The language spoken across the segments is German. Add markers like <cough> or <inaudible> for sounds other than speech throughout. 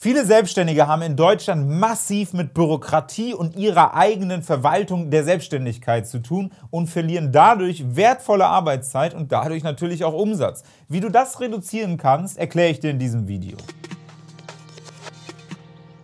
Viele Selbstständige haben in Deutschland massiv mit Bürokratie und ihrer eigenen Verwaltung der Selbstständigkeit zu tun und verlieren dadurch wertvolle Arbeitszeit und dadurch natürlich auch Umsatz. Wie du das reduzieren kannst, erkläre ich dir in diesem Video.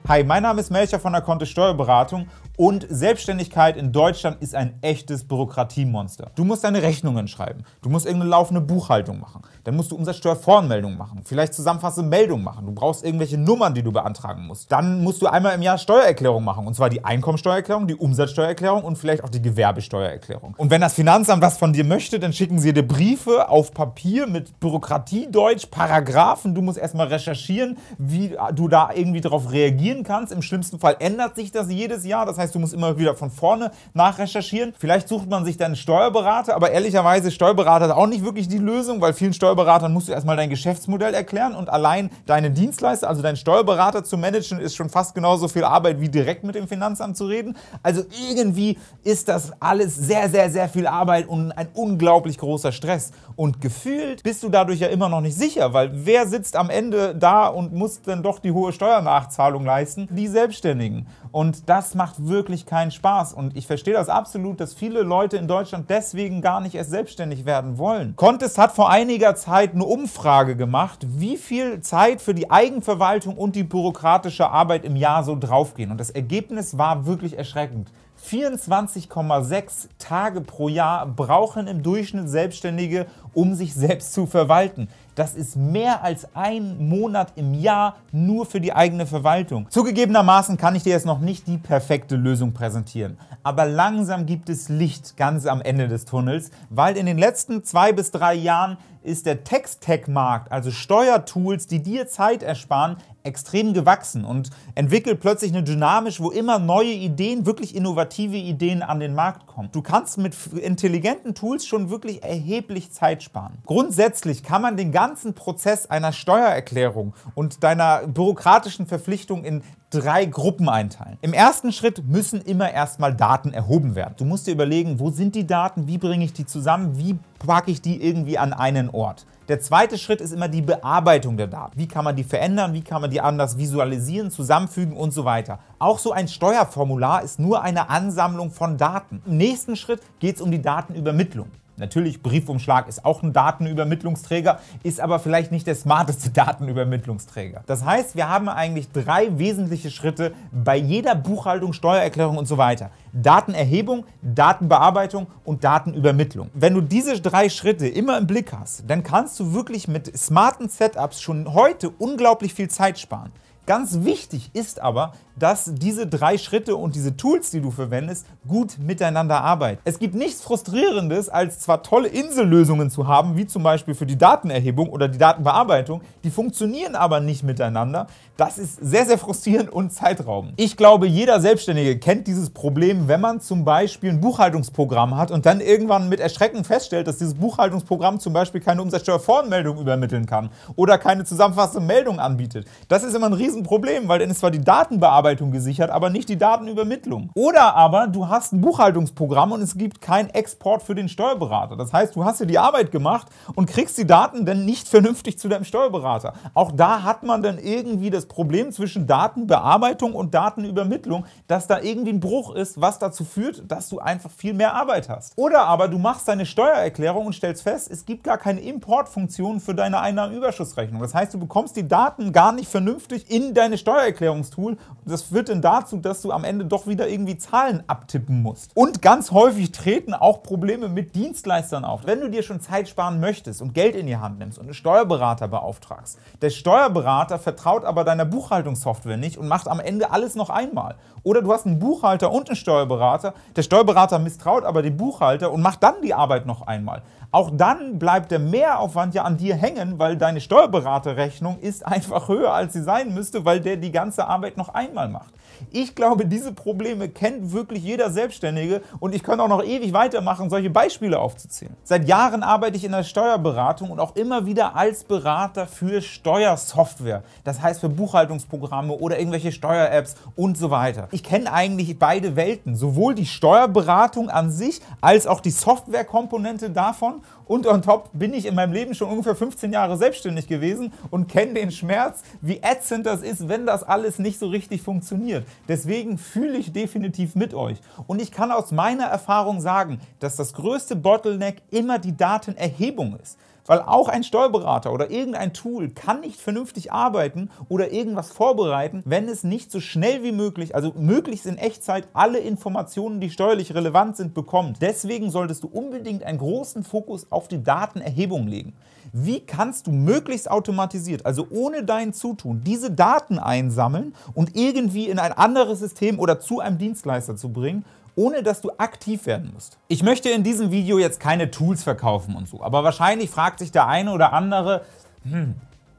Hi, mein Name ist Melcher von der Kontist Steuerberatung und Selbstständigkeit in Deutschland ist ein echtes Bürokratiemonster. Du musst deine Rechnungen schreiben, du musst irgendeine laufende Buchhaltung machen, dann musst du Umsatzsteuervoranmeldung machen, vielleicht zusammenfassende Meldungen machen, du brauchst irgendwelche Nummern, die du beantragen musst. Dann musst du einmal im Jahr Steuererklärung machen, und zwar die Einkommensteuererklärung, die Umsatzsteuererklärung und vielleicht auch die Gewerbesteuererklärung. Und wenn das Finanzamt was von dir möchte, dann schicken sie dir Briefe auf Papier mit Bürokratiedeutsch, Paragraphen, du musst erstmal recherchieren, wie du da irgendwie darauf reagieren kannst. Im schlimmsten Fall ändert sich das jedes Jahr, das heißt, heißt, du musst immer wieder von vorne nachrecherchieren. Vielleicht sucht man sich dann Steuerberater, aber ehrlicherweise Steuerberater ist auch nicht wirklich die Lösung, weil vielen Steuerberatern musst du erstmal dein Geschäftsmodell erklären und allein deine Dienstleister, also deinen Steuerberater zu managen, ist schon fast genauso viel Arbeit wie direkt mit dem Finanzamt zu reden. Also irgendwie ist das alles sehr, sehr, sehr viel Arbeit und ein unglaublich großer Stress. Und gefühlt bist du dadurch ja immer noch nicht sicher, weil wer sitzt am Ende da und muss dann doch die hohe Steuernachzahlung leisten? Die Selbstständigen. Und das macht wirklich keinen Spaß. Und ich verstehe das absolut, dass viele Leute in Deutschland deswegen gar nicht erst selbstständig werden wollen. Contest hat vor einiger Zeit eine Umfrage gemacht, wie viel Zeit für die Eigenverwaltung und die bürokratische Arbeit im Jahr so draufgehen. Und das Ergebnis war wirklich erschreckend. 24,6 Tage pro Jahr brauchen im Durchschnitt Selbstständige, um sich selbst zu verwalten. Das ist mehr als ein Monat im Jahr nur für die eigene Verwaltung. Zugegebenermaßen kann ich dir jetzt noch nicht die perfekte Lösung präsentieren. Aber langsam gibt es Licht ganz am Ende des Tunnels, weil in den letzten zwei bis drei Jahren ist der Text-Tech-Markt, also Steuertools, die dir Zeit ersparen, extrem gewachsen und entwickelt plötzlich eine Dynamik, wo immer neue Ideen, wirklich innovative Ideen an den Markt kommen. Du kannst mit intelligenten Tools schon wirklich erheblich Zeit sparen. Grundsätzlich kann man den ganzen Prozess einer Steuererklärung und deiner bürokratischen Verpflichtung in drei Gruppen einteilen. Im ersten Schritt müssen immer erstmal Daten erhoben werden. Du musst dir überlegen, wo sind die Daten, wie bringe ich die zusammen, wie packe ich die irgendwie an einen Ort. Der zweite Schritt ist immer die Bearbeitung der Daten. Wie kann man die verändern, wie kann man die anders visualisieren, zusammenfügen und so weiter. Auch so ein Steuerformular ist nur eine Ansammlung von Daten. Im nächsten Schritt geht es um die Datenübermittlung. Natürlich, Briefumschlag ist auch ein Datenübermittlungsträger, ist aber vielleicht nicht der smarteste <laughs> Datenübermittlungsträger. Das heißt, wir haben eigentlich drei wesentliche Schritte bei jeder Buchhaltung, Steuererklärung und so weiter. Datenerhebung, Datenbearbeitung und Datenübermittlung. Wenn du diese drei Schritte immer im Blick hast, dann kannst du wirklich mit smarten Setups schon heute unglaublich viel Zeit sparen. Ganz wichtig ist aber, dass diese drei Schritte und diese Tools, die du verwendest, gut miteinander arbeiten. Es gibt nichts Frustrierendes, als zwar tolle Insellösungen zu haben, wie zum Beispiel für die Datenerhebung oder die Datenbearbeitung, die funktionieren aber nicht miteinander. Das ist sehr, sehr frustrierend und zeitraubend. Ich glaube, jeder Selbstständige kennt dieses Problem, wenn man zum Beispiel ein Buchhaltungsprogramm hat und dann irgendwann mit Erschrecken feststellt, dass dieses Buchhaltungsprogramm zum Beispiel keine Umsatzsteuervoranmeldung übermitteln kann oder keine zusammenfassende Meldung anbietet. Das ist immer ein Riesenproblem, weil dann ist zwar die Datenbearbeitung gesichert, aber nicht die Datenübermittlung. Oder aber du hast ein Buchhaltungsprogramm und es gibt keinen Export für den Steuerberater. Das heißt, du hast dir die Arbeit gemacht und kriegst die Daten dann nicht vernünftig zu deinem Steuerberater. Auch da hat man dann irgendwie das Problem zwischen Datenbearbeitung und Datenübermittlung, dass da irgendwie ein Bruch ist, was dazu führt, dass du einfach viel mehr Arbeit hast. Oder aber du machst deine Steuererklärung und stellst fest, es gibt gar keine Importfunktion für deine Einnahmenüberschussrechnung. Das heißt, du bekommst die Daten gar nicht vernünftig in in deine Steuererklärungstool. Das führt dann dazu, dass du am Ende doch wieder irgendwie Zahlen abtippen musst. Und ganz häufig treten auch Probleme mit Dienstleistern auf. Wenn du dir schon Zeit sparen möchtest und Geld in die Hand nimmst und einen Steuerberater beauftragst, der Steuerberater vertraut aber deiner Buchhaltungssoftware nicht und macht am Ende alles noch einmal. Oder du hast einen Buchhalter und einen Steuerberater, der Steuerberater misstraut aber den Buchhalter und macht dann die Arbeit noch einmal. Auch dann bleibt der Mehraufwand ja an dir hängen, weil deine Steuerberaterrechnung ist einfach höher, als sie sein müsste müsste, weil der die ganze Arbeit noch einmal macht. Ich glaube, diese Probleme kennt wirklich jeder Selbstständige und ich könnte auch noch ewig weitermachen, solche Beispiele aufzuzählen. Seit Jahren arbeite ich in der Steuerberatung und auch immer wieder als Berater für Steuersoftware. Das heißt für Buchhaltungsprogramme oder irgendwelche Steuer-Apps und so weiter. Ich kenne eigentlich beide Welten, sowohl die Steuerberatung an sich als auch die Softwarekomponente davon und on top bin ich in meinem Leben schon ungefähr 15 Jahre selbstständig gewesen und kenne den Schmerz, wie ätzend das ist, wenn das alles nicht so richtig funktioniert. Deswegen fühle ich definitiv mit euch. Und ich kann aus meiner Erfahrung sagen, dass das größte Bottleneck immer die Datenerhebung ist. Weil auch ein Steuerberater oder irgendein Tool kann nicht vernünftig arbeiten oder irgendwas vorbereiten, wenn es nicht so schnell wie möglich, also möglichst in Echtzeit, alle Informationen, die steuerlich relevant sind, bekommt. Deswegen solltest du unbedingt einen großen Fokus auf die Datenerhebung legen. Wie kannst du möglichst automatisiert, also ohne dein Zutun, diese Daten einsammeln und irgendwie in ein anderes System oder zu einem Dienstleister zu bringen, ohne dass du aktiv werden musst. Ich möchte in diesem Video jetzt keine Tools verkaufen und so, aber wahrscheinlich fragt sich der eine oder andere, hm,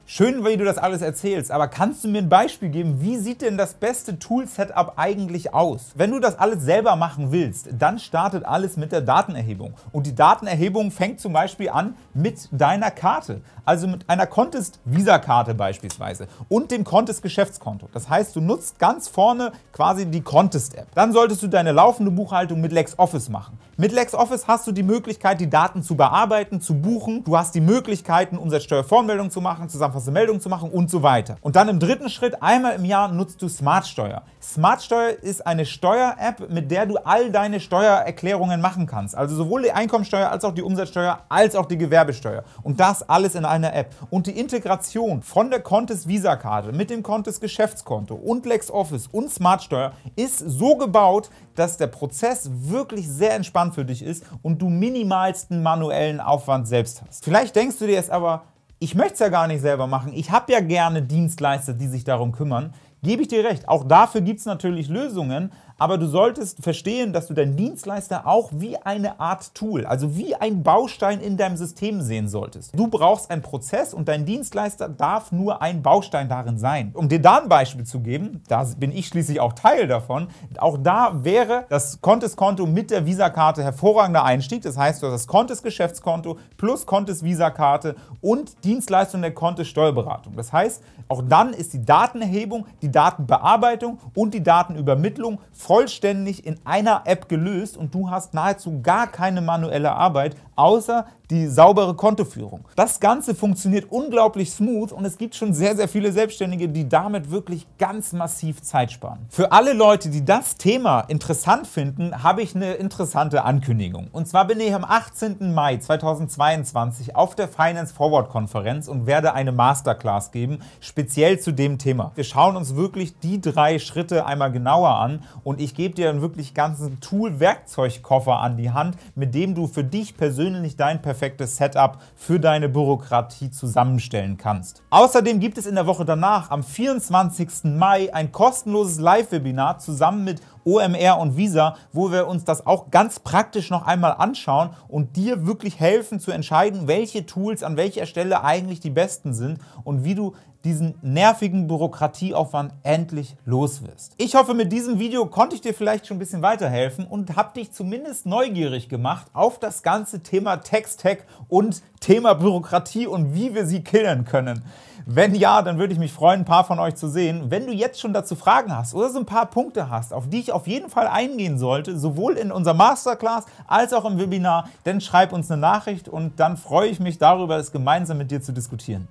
Schön, wie du das alles erzählst, aber kannst du mir ein Beispiel geben, wie sieht denn das beste Tool-Setup eigentlich aus? Wenn du das alles selber machen willst, dann startet alles mit der Datenerhebung. Und die Datenerhebung fängt zum Beispiel an mit deiner Karte, also mit einer Contest-Visa-Karte beispielsweise und dem Contest-Geschäftskonto. Das heißt, du nutzt ganz vorne quasi die Contest-App. Dann solltest du deine laufende Buchhaltung mit LexOffice machen. Mit LexOffice hast du die Möglichkeit, die Daten zu bearbeiten, zu buchen. Du hast die Möglichkeiten, Umsatzsteuervoranmeldung zu machen, zusammenfassende Meldung zu machen und so weiter. Und dann im dritten Schritt, einmal im Jahr nutzt du Smartsteuer. Smartsteuer ist eine Steuer-App, mit der du all deine Steuererklärungen machen kannst. Also sowohl die Einkommensteuer als auch die Umsatzsteuer als auch die Gewerbesteuer. Und das alles in einer App. Und die Integration von der Contest Visa-Karte mit dem Contest Geschäftskonto und LexOffice und Smartsteuer ist so gebaut, dass der Prozess wirklich sehr entspannt Plan für dich ist und du minimalsten manuellen Aufwand selbst hast. Vielleicht denkst du dir jetzt aber, ich möchte es ja gar nicht selber machen, ich habe ja gerne Dienstleister, die sich darum kümmern. Gebe ich dir recht, auch dafür gibt es natürlich Lösungen, aber du solltest verstehen, dass du deinen Dienstleister auch wie eine Art Tool, also wie ein Baustein in deinem System sehen solltest. Du brauchst einen Prozess und dein Dienstleister darf nur ein Baustein darin sein. Um dir da ein Beispiel zu geben, da bin ich schließlich auch Teil davon, auch da wäre das Contest-Konto mit der Visa-Karte hervorragender Einstieg. Das heißt, du hast das Contest-Geschäftskonto plus Contest-Visa-Karte und Dienstleistung der Contest-Steuerberatung. Das heißt, auch dann ist die Datenerhebung, die Datenbearbeitung und die Datenübermittlung vollständig in einer App gelöst und du hast nahezu gar keine manuelle Arbeit, außer die saubere Kontoführung. Das Ganze funktioniert unglaublich smooth und es gibt schon sehr, sehr viele Selbstständige, die damit wirklich ganz massiv Zeit sparen. Für alle Leute, die das Thema interessant finden, habe ich eine interessante Ankündigung. Und zwar bin ich am 18. Mai 2022 auf der Finance Forward Konferenz und werde eine Masterclass geben, speziell zu dem Thema. Wir schauen uns wirklich die drei Schritte einmal genauer an und ich gebe dir einen wirklich ganzen Tool-Werkzeugkoffer an die Hand, mit dem du für dich persönlich persönlich dein perfektes Setup für deine Bürokratie zusammenstellen kannst. Außerdem gibt es in der Woche danach am 24. Mai ein kostenloses Live-Webinar zusammen mit OMR und Visa, wo wir uns das auch ganz praktisch noch einmal anschauen und dir wirklich helfen zu entscheiden, welche Tools an welcher Stelle eigentlich die besten sind und wie du diesen nervigen Bürokratieaufwand endlich los wirst. Ich hoffe, mit diesem Video konnte ich dir vielleicht schon ein bisschen weiterhelfen und habe dich zumindest neugierig gemacht auf das ganze Thema Text-Hack und Thema Bürokratie und wie wir sie killen können. Wenn ja, dann würde ich mich freuen, ein paar von euch zu sehen. Wenn du jetzt schon dazu Fragen hast oder so ein paar Punkte hast, auf die ich auf jeden Fall eingehen sollte, sowohl in unserer Masterclass als auch im Webinar, dann schreib uns eine Nachricht und dann freue ich mich darüber, es gemeinsam mit dir zu diskutieren.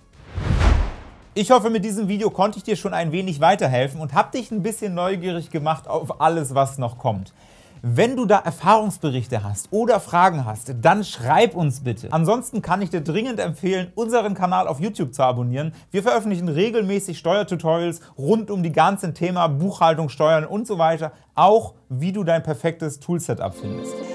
Ich hoffe, mit diesem Video konnte ich dir schon ein wenig weiterhelfen und habe dich ein bisschen neugierig gemacht auf alles, was noch kommt. Wenn du da Erfahrungsberichte hast oder Fragen hast, dann schreib uns bitte. Ansonsten kann ich dir dringend empfehlen, unseren Kanal auf YouTube zu abonnieren. Wir veröffentlichen regelmäßig Steuertutorials rund um die ganzen Themen Buchhaltung, Steuern und so weiter, auch wie du dein perfektes Toolsetup findest.